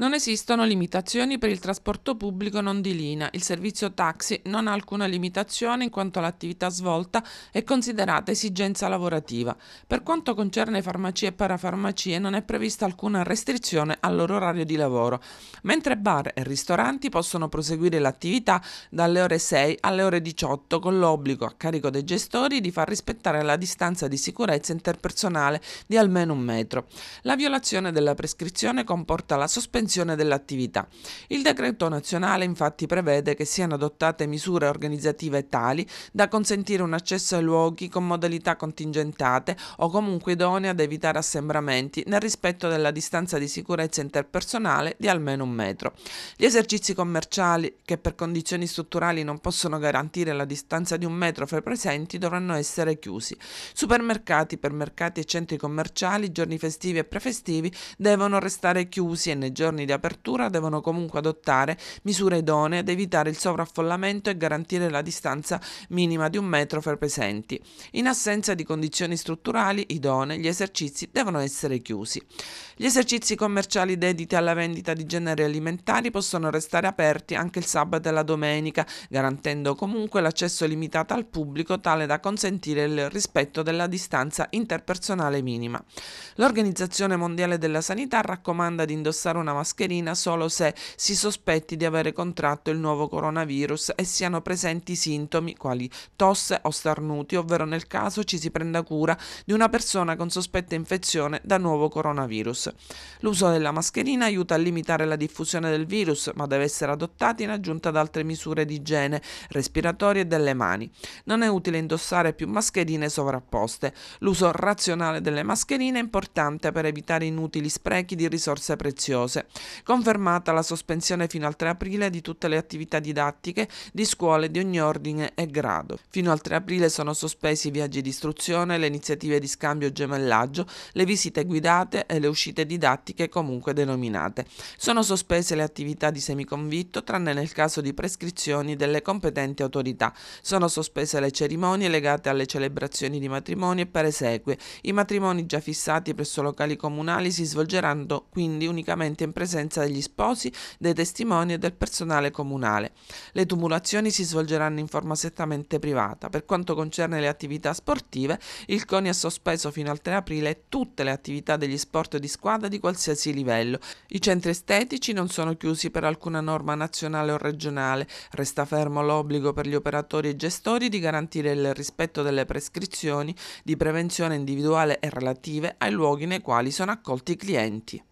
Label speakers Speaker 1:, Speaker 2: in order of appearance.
Speaker 1: Non esistono limitazioni per il trasporto pubblico non di linea. Il servizio taxi non ha alcuna limitazione in quanto l'attività svolta è considerata esigenza lavorativa. Per quanto concerne farmacie e parafarmacie non è prevista alcuna restrizione al loro orario di lavoro, mentre bar e ristoranti possono proseguire l'attività dalle ore 6 alle ore 18 con l'obbligo a carico dei gestori di far rispettare la distanza di sicurezza interpersonale di almeno un metro. La violazione della prescrizione comporta la sospensione sospensione dell'attività. Il decreto nazionale infatti prevede che siano adottate misure organizzative tali da consentire un accesso ai luoghi con modalità contingentate o comunque idonee ad evitare assembramenti nel rispetto della distanza di sicurezza interpersonale di almeno un metro. Gli esercizi commerciali che per condizioni strutturali non possono garantire la distanza di un metro fra i presenti dovranno essere chiusi. Supermercati, ipermercati e centri commerciali, giorni festivi e prefestivi devono restare chiusi e nei giorni giorni di apertura devono comunque adottare misure idonee ad evitare il sovraffollamento e garantire la distanza minima di un metro fra i presenti. In assenza di condizioni strutturali idonee, gli esercizi devono essere chiusi. Gli esercizi commerciali dediti alla vendita di generi alimentari possono restare aperti anche il sabato e la domenica, garantendo comunque l'accesso limitato al pubblico tale da consentire il rispetto della distanza interpersonale minima. L'Organizzazione Mondiale della Sanità raccomanda di indossare una mascherina mascherina solo se si sospetti di avere contratto il nuovo coronavirus e siano presenti sintomi quali tosse o starnuti, ovvero nel caso ci si prenda cura di una persona con sospetta infezione da nuovo coronavirus. L'uso della mascherina aiuta a limitare la diffusione del virus, ma deve essere adottata in aggiunta ad altre misure di igiene respiratorie e delle mani. Non è utile indossare più mascherine sovrapposte. L'uso razionale delle mascherine è importante per evitare inutili sprechi di risorse preziose. Confermata la sospensione fino al 3 aprile di tutte le attività didattiche di scuole di ogni ordine e grado. Fino al 3 aprile sono sospesi i viaggi di istruzione, le iniziative di scambio e gemellaggio, le visite guidate e le uscite didattiche comunque denominate. Sono sospese le attività di semiconvitto, tranne nel caso di prescrizioni delle competenti autorità. Sono sospese le cerimonie legate alle celebrazioni di matrimoni e per esegue. I matrimoni già fissati presso locali comunali si svolgeranno quindi unicamente in presenza presenza degli sposi, dei testimoni e del personale comunale. Le tumulazioni si svolgeranno in forma strettamente privata. Per quanto concerne le attività sportive, il CONI ha sospeso fino al 3 aprile tutte le attività degli sport di squadra di qualsiasi livello. I centri estetici non sono chiusi per alcuna norma nazionale o regionale. Resta fermo l'obbligo per gli operatori e gestori di garantire il rispetto delle prescrizioni di prevenzione individuale e relative ai luoghi nei quali sono accolti i clienti.